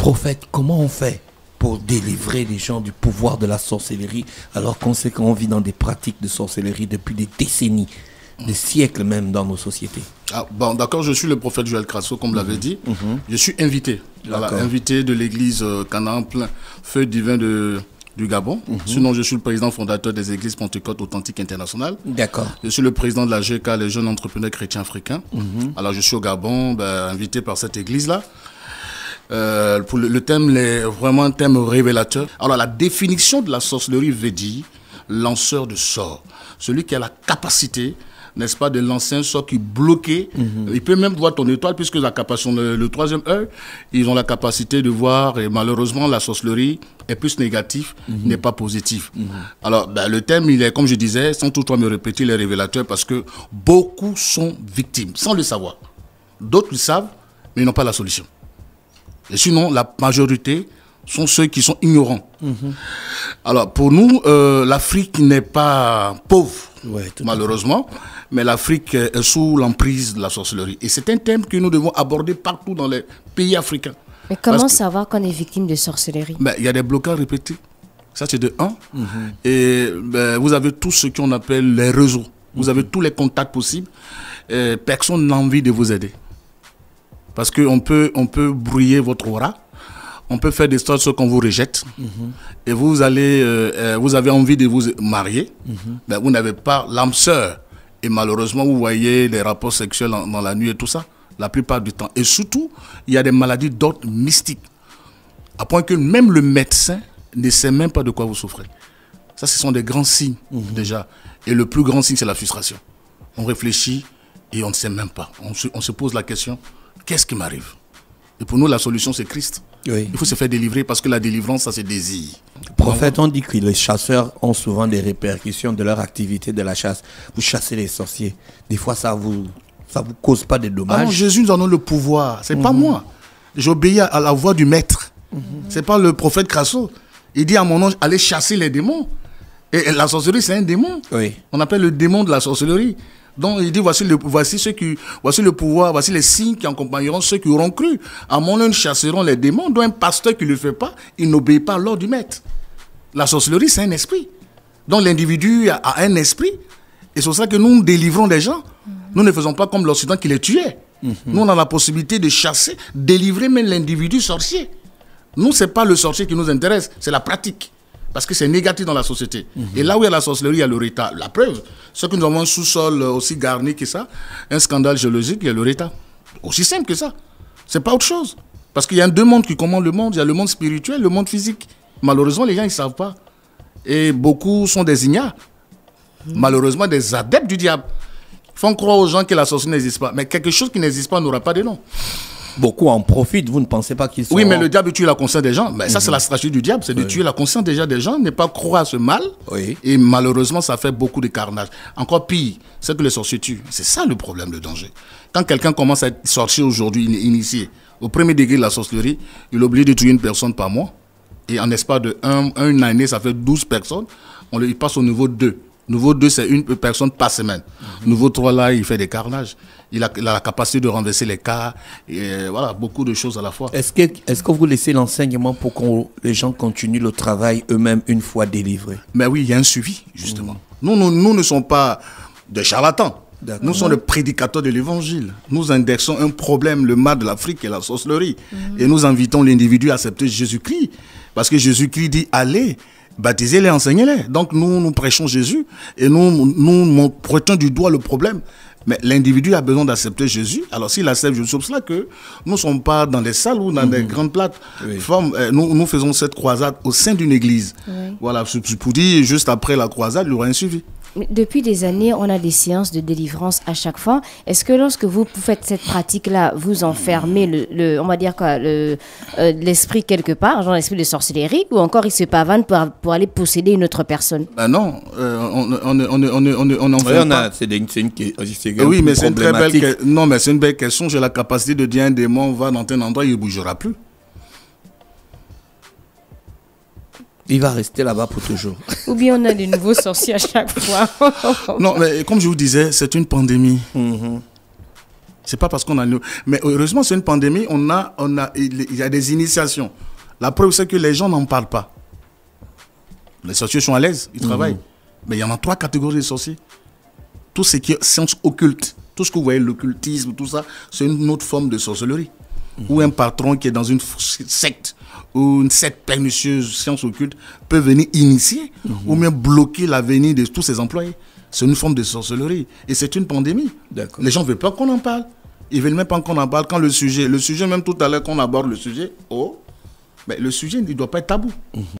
Prophète, comment on fait pour délivrer les gens du pouvoir de la sorcellerie alors qu'on sait qu'on vit dans des pratiques de sorcellerie depuis des décennies des siècles même dans nos sociétés. Ah, bon, d'accord, je suis le prophète Joël Crasso, comme l'avait mhm. dit. Mhm. Je suis invité. invité de l'église euh, Canample feu divin de, du Gabon. Mhm. Sinon, je suis le président fondateur des églises Pentecôte Authentique internationales. D'accord. Je suis le président de la GK, les jeunes entrepreneurs chrétiens africains. Alors, je suis au Gabon, ben, invité par cette église-là. Euh, pour le, thème est vraiment un thème révélateur. Alors la définition de la sorcellerie veut dire lanceur de sort, celui qui a la capacité n'est-ce pas, de lancer un sort qui est mhm. Il peut même voir ton étoile, puisque la capacité, le, troisième œil, e, ils ont la capacité de voir, et malheureusement, la sorcellerie est plus négative, mhm. n'est pas positive. Mhm. Alors, ben, le thème, il est, comme je disais, sans tout trop me répéter, les révélateurs, parce que beaucoup sont victimes, sans le savoir. D'autres le savent, mais ils n'ont pas la solution. Et sinon, la majorité sont ceux qui sont ignorants. Alors pour nous, euh, l'Afrique n'est pas pauvre, malheureusement, mais l'Afrique est sous l'emprise de la sorcellerie. Et c'est un thème que nous devons aborder partout dans les pays africains. Mais comment savoir qu'on est victime de sorcellerie Il y a des blocages répétés. Ça, c'est de 1. Mhm. Et ben, vous avez tout ce qu'on appelle les réseaux. Vous mhm. avez tous les contacts possibles. personne n'a envie de vous aider. Parce qu'on peut, on peut brouiller votre aura, on peut faire des de ce qu'on vous rejette, mhm. et vous, allez, euh, euh, vous avez envie de vous marier, mais mhm. ben, vous n'avez pas l'âme sœur. Et malheureusement, vous voyez les rapports sexuels dans la nuit et tout ça, la plupart du temps. Et surtout, il y a des maladies d'ordre mystiques, à point que même le médecin ne sait même pas de quoi vous souffrez. Ça, ce sont des grands signes mhm. déjà. Et le plus grand signe, c'est la frustration. On réfléchit et on ne sait même pas. On on se pose la question, qu'est-ce qui m'arrive Et pour nous, la solution, c'est Christ. Il faut se faire délivrer parce que la délivrance, ça se désire. Prophète, on dit que les chasseurs ont souvent des répercussions de leur activité de la chasse. Vous chassez les sorciers. Des fois, ça vous ça vous cause pas de ah dommages. Jésus nous en a le pouvoir. C'est pas mhm. moi. J'obéis à la voix du maître. Mhm. C'est pas le prophète Crasso. Il dit à mon ange, allez chasser les démons. Et la sorcellerie, c'est un démon. On appelle le démon de la sorcellerie. Donc il dit voici le, voici ceux qui, voici le pouvoir, voici les signes qui accompagneront ceux qui auront cru. À mon nom, chasseront les démons. Donc un pasteur qui ne le fait pas, il n'obéit pas l'ordre du maître. La sorcellerie, c'est un esprit. Donc l'individu a, un esprit. Et c'est pour ça que nous délivrons les gens. Nous ne faisons pas comme l'Occident qui les tuait. Mhm. Nous, on a la possibilité de chasser, délivrer même l'individu sorcier. Nous, ce n'est pas le sorcier qui nous intéresse, c'est la pratique parce que c'est négatif dans la société. Et là où il y a la sorcellerie, il y a le rétat. La preuve, ce que nous avons un sous-sol euh, aussi garni que ça, un scandale géologique, il y a le rétat. Aussi simple que ça. C'est pas autre chose. Parce qu'il y a deux mondes qui commandent le monde. Il y a le monde spirituel, le monde physique. Malheureusement, les gens, ils ne savent pas. Et beaucoup sont des ignats. Malheureusement, des adeptes du diable. Ils font croire aux gens que la sorcellerie n'existe pas. Mais quelque chose qui n'existe pas n'aura pas de nom beaucoup en profitent. Vous ne pensez pas qu'ils sont. Oui, mais le diable tue la conscience des gens. Mais ça, mhm. c'est la stratégie du diable, c'est de tuer la conscience déjà des gens, ne pas croire à ce mal. Et malheureusement, ça fait beaucoup de carnage. Encore pire, c'est que les sorciers tuent. C'est ça le problème, de danger. Quand quelqu'un commence à être sorcier aujourd'hui, initié, au premier degré de la sorcellerie, il est de tuer une personne par mois. Et en espace de un, une année, ça fait 12 personnes. On le, il passe au niveau 2. Nouveau 2, c'est une personne par semaine. Nouveau 3, là, il fait des carnages. Il a, la capacité de renverser les cas. Et voilà, beaucoup de choses à la fois. Est-ce que, est vous laissez l'enseignement pour que les gens continuent le travail eux-mêmes une fois délivrés Mais oui, il y a un suivi, justement. Nous, nous, nous ne sommes pas des charlatans. Nous sommes des prédicateurs de l'évangile. Nous indexons un problème, le mal de l'Afrique et la sorcellerie. Mm-hmm. Et nous invitons l'individu à accepter Jésus-Christ. Parce que Jésus-Christ dit allez Baptisez-les, enseignez-les. Donc nous, nous prêchons Jésus et nous, nous pointons du doigt le problème. Mais l'individu a besoin d'accepter Jésus. Alors s'il accepte Jésus, c'est pour cela que nous ne sommes pas dans des salles ou dans des mhm. grandes plates. Euh, nous, faisons cette croisade au sein d'une église. Voilà, Voilà, pour dire, juste après la croisade, il aura un suivi. Depuis des années, on a des séances de délivrance à chaque fois. Est-ce que lorsque vous faites cette pratique-là, vous enfermez le, on va dire quoi, euh, l'esprit le, quelque part, genre l'esprit de sorcellerie, ou encore il se pavane pour, pour aller posséder une autre personne bah non, euh, on on on on on enferme oui, C'est une, mais c'est une très belle. Non, mais c'est une belle question. J'ai la capacité de dire un démon va dans un endroit, il bougera plus. Il va rester là-bas pour toujours. Ou bien on a des nouveaux sorciers à chaque fois. non, mais comme je vous disais, c'est une pandémie. Mhm. C'est pas parce qu'on a. Mais heureusement, c'est une pandémie. On a, on a, il y a des initiations. La preuve, c'est que les gens n'en parlent pas. Les sorciers sont à l'aise, ils travaillent. Mhm. Mais il y en a trois catégories de sorciers. Tout ce qui est science occulte, tout ce que vous voyez, l'occultisme, tout ça, c'est une autre forme de sorcellerie. Mhm. Ou un patron qui est dans une secte ou cette pernicieuse, science occulte, peut venir initier mhm. ou même bloquer l'avenir de tous ses employés. C'est une forme de sorcellerie et c'est une pandémie. Les gens ne veulent pas qu'on en parle. Ils veulent même pas qu'on en parle quand le sujet, le sujet même tout à l'heure qu'on aborde le sujet, oh, mais le sujet ne doit pas être tabou. Mhm.